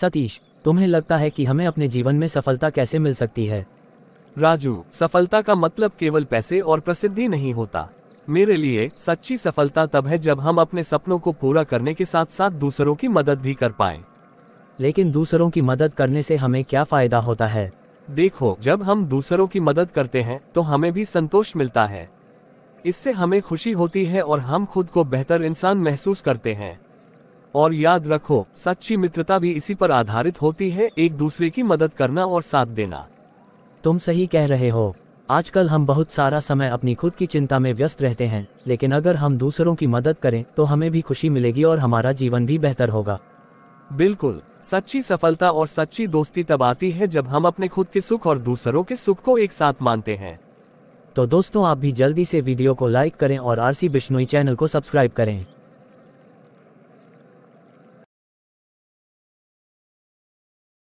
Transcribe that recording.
सतीश तुम्हें लगता है कि हमें अपने जीवन में सफलता कैसे मिल सकती है राजू सफलता का मतलब केवल पैसे और प्रसिद्धि नहीं होता मेरे लिए सच्ची सफलता तब है जब हम अपने सपनों को पूरा करने के साथ साथ दूसरों की मदद भी कर पाए लेकिन दूसरों की मदद करने से हमें क्या फायदा होता है देखो जब हम दूसरों की मदद करते हैं तो हमें भी संतोष मिलता है इससे हमें खुशी होती है और हम खुद को बेहतर इंसान महसूस करते हैं और याद रखो सच्ची मित्रता भी इसी पर आधारित होती है एक दूसरे की मदद करना और साथ देना तुम सही कह रहे हो आजकल हम बहुत सारा समय अपनी खुद की चिंता में व्यस्त रहते हैं लेकिन अगर हम दूसरों की मदद करें तो हमें भी खुशी मिलेगी और हमारा जीवन भी बेहतर होगा बिल्कुल सच्ची सफलता और सच्ची दोस्ती तब आती है जब हम अपने खुद के सुख और दूसरों के सुख को एक साथ मानते हैं तो दोस्तों आप भी जल्दी से वीडियो को लाइक करें और आरसी बिश्नोई चैनल को सब्सक्राइब करें